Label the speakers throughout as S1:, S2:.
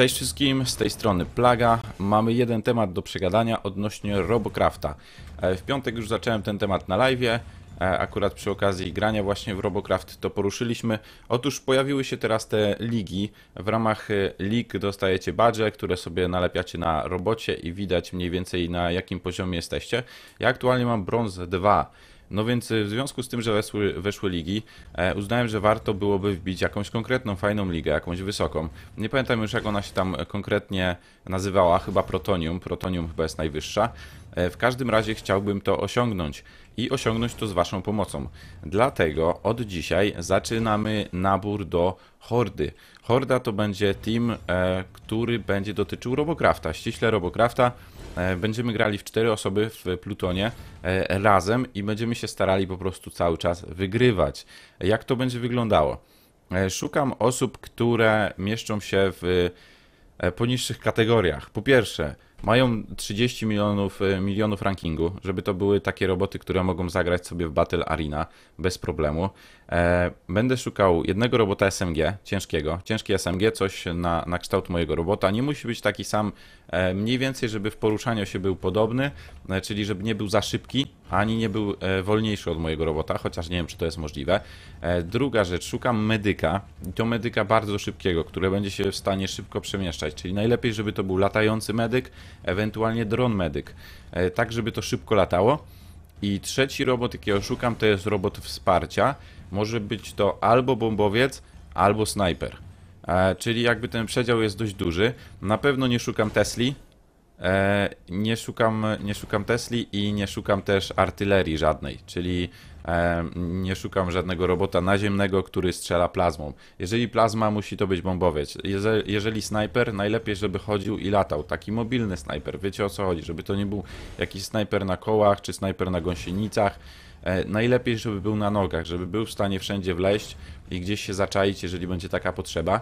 S1: Cześć wszystkim, z tej strony Plaga. Mamy jeden temat do przegadania odnośnie Robocrafta. E, w piątek już zacząłem ten temat na live. E, akurat przy okazji grania właśnie w Robocraft to poruszyliśmy. Otóż pojawiły się teraz te ligi. W ramach e, lig dostajecie badże, które sobie nalepiacie na robocie i widać mniej więcej na jakim poziomie jesteście. Ja aktualnie mam brąz 2. No więc y, w związku z tym, że weszły, weszły ligi, e, uznałem, że warto byłoby wbić jakąś konkretną, fajną ligę, jakąś wysoką. Nie pamiętam już, jak ona się tam konkretnie nazywała, chyba Protonium. Protonium chyba jest najwyższa. E, w każdym razie chciałbym to osiągnąć i osiągnąć to z Waszą pomocą. Dlatego od dzisiaj zaczynamy nabór do Hordy. Horda to będzie team, e, który będzie dotyczył Robocrafta, ściśle Robocrafta. E, będziemy grali w cztery osoby w Plutonie e, razem i będziemy się starali po prostu cały czas wygrywać. Jak to będzie wyglądało? E, szukam osób, które mieszczą się w poniższych kategoriach. Po pierwsze, mają 30 milionów, e, milionów rankingu, żeby to były takie roboty, które mogą zagrać sobie w Battle Arena bez problemu. E, będę szukał jednego robota SMG, ciężkiego, ciężki SMG, coś na, na kształt mojego robota. Nie musi być taki sam, e, mniej więcej, żeby w poruszaniu się był podobny, czyli żeby nie był za szybki, ani nie był wolniejszy od mojego robota, chociaż nie wiem, czy to jest możliwe. Druga rzecz, szukam medyka, i to medyka bardzo szybkiego, który będzie się w stanie szybko przemieszczać, czyli najlepiej, żeby to był latający medyk, ewentualnie dron medyk, e, tak żeby to szybko latało. I trzeci robot, jakiego szukam, to jest robot wsparcia. Może być to albo bombowiec, albo snajper. E, czyli jakby ten przedział jest dość duży. Na pewno nie szukam Tesli, E, nie szukam, nie szukam Tesli i nie szukam też artylerii żadnej, czyli e, nie szukam żadnego robota naziemnego, który strzela plazmą. Jeżeli plazma, musi to być bombowiec. Jeżeli, jeżeli snajper, najlepiej, żeby chodził i latał. Taki mobilny snajper, wiecie o co chodzi, żeby to nie był jakiś snajper na kołach czy snajper na gąsienicach. E, najlepiej, żeby był na nogach, żeby był w stanie wszędzie wleść i gdzieś się zaczaić, jeżeli będzie taka potrzeba.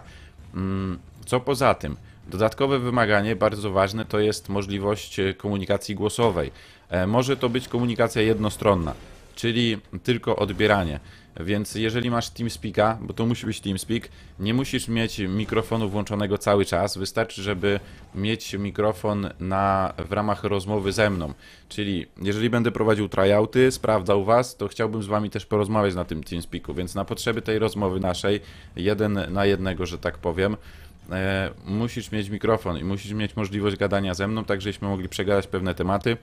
S1: Mm, co poza tym? Dodatkowe wymaganie, bardzo ważne, to jest możliwość e, komunikacji głosowej. E, może to być komunikacja jednostronna, czyli tylko odbieranie. Więc jeżeli masz TeamSpeaka, bo to musi być TeamSpeak, nie musisz mieć mikrofonu włączonego cały czas, wystarczy, żeby mieć mikrofon na, w ramach rozmowy ze mną. Czyli jeżeli będę prowadził tryouty, sprawdzał was, to chciałbym z wami też porozmawiać na tym TeamSpeaku, więc na potrzeby tej rozmowy naszej, jeden na jednego, że tak powiem, E, musisz mieć mikrofon i musisz mieć możliwość gadania ze mną, tak żeśmy mogli przegadać pewne tematy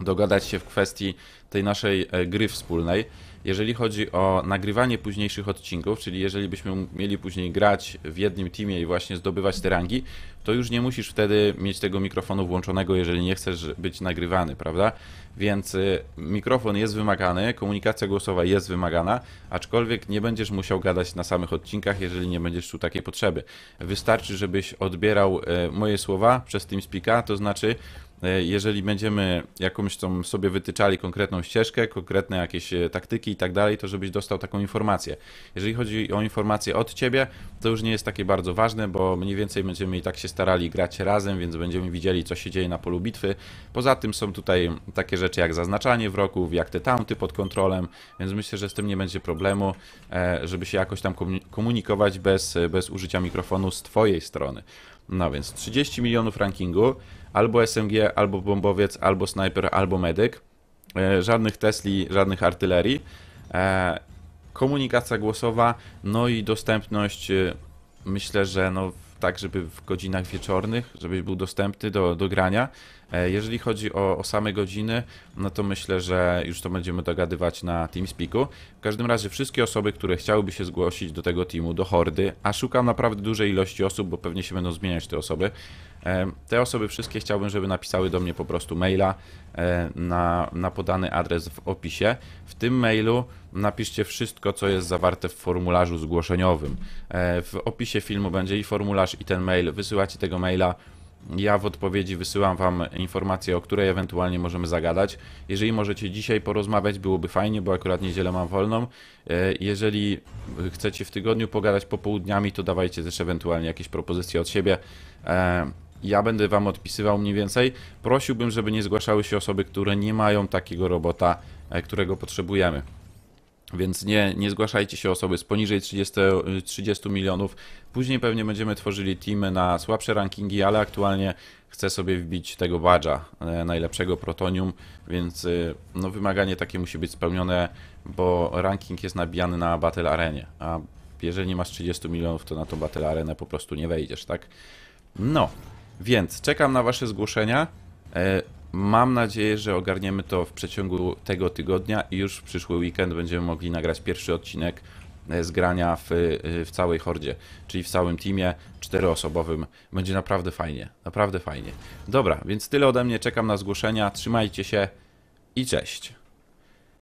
S1: dogadać się w kwestii tej naszej e, gry wspólnej. Jeżeli chodzi o nagrywanie późniejszych odcinków, czyli jeżeli byśmy mieli później grać w jednym teamie i właśnie zdobywać te rangi, to już nie musisz wtedy mieć tego mikrofonu włączonego, jeżeli nie chcesz być nagrywany, prawda? Więc y, mikrofon jest wymagany, komunikacja głosowa jest wymagana, aczkolwiek nie będziesz musiał gadać na samych odcinkach, jeżeli nie będziesz tu takiej potrzeby. Wystarczy, żebyś odbierał e, moje słowa przez TeamSpeak'a, to znaczy E, jeżeli będziemy jakąś tą sobie wytyczali konkretną ścieżkę, konkretne jakieś e, taktyki i tak dalej, to żebyś dostał taką informację. Jeżeli chodzi o informacje od ciebie, to już nie jest takie bardzo ważne, bo mniej więcej będziemy i tak się starali grać razem, więc będziemy widzieli, co się dzieje na polu bitwy. Poza tym są tutaj takie rzeczy jak zaznaczanie wroków, jak te taunty pod kontrolem, więc myślę, że z tym nie będzie problemu, e, żeby się jakoś tam komunikować bez, bez użycia mikrofonu z twojej strony. No więc 30 milionów rankingu albo SMG, albo bombowiec, albo snajper, albo medyk. E, żadnych Tesli, żadnych artylerii. E, komunikacja głosowa, no i dostępność, e, myślę, że no tak, żeby w godzinach wieczornych, żebyś był dostępny do, do grania. Jeżeli chodzi o, o same godziny, no to myślę, że już to będziemy dogadywać na TeamSpeaku. W każdym razie wszystkie osoby, które chciałyby się zgłosić do tego teamu, do hordy, a szukam naprawdę dużej ilości osób, bo pewnie się będą zmieniać te osoby, E, te osoby wszystkie chciałbym, żeby napisały do mnie po prostu maila e, na, na podany adres w opisie. W tym mailu napiszcie wszystko, co jest zawarte w formularzu zgłoszeniowym. E, w opisie filmu będzie i formularz, i ten mail. Wysyłacie tego maila. Ja w odpowiedzi wysyłam Wam informacje, o której ewentualnie możemy zagadać. Jeżeli możecie dzisiaj porozmawiać, byłoby fajnie, bo akurat niedzielę mam wolną. Jeżeli chcecie w tygodniu pogadać popołudniami, to dawajcie też ewentualnie jakieś propozycje od siebie ja będę Wam odpisywał mniej więcej. Prosiłbym, żeby nie zgłaszały się osoby, które nie mają takiego robota, e, którego potrzebujemy. Więc nie, nie zgłaszajcie się osoby z poniżej 30, 30 e, milionów. Później pewnie będziemy tworzyli teamy na słabsze rankingi, ale aktualnie chcę sobie wbić tego badża e, najlepszego Protonium, więc no, wymaganie takie musi być spełnione, bo ranking jest nabijany na Battle Arenie, a jeżeli nie masz 30 milionów, to na tą Battle Arenę po prostu nie wejdziesz, tak? No, więc czekam na Wasze zgłoszenia. E, mam nadzieję, że ogarniemy to w przeciągu tego tygodnia i już w przyszły weekend będziemy mogli nagrać pierwszy odcinek e, zgrania w, e, w całej hordzie, czyli w całym teamie czteroosobowym. Będzie naprawdę fajnie, naprawdę fajnie. Dobra, więc tyle ode mnie, czekam na zgłoszenia, trzymajcie się i cześć.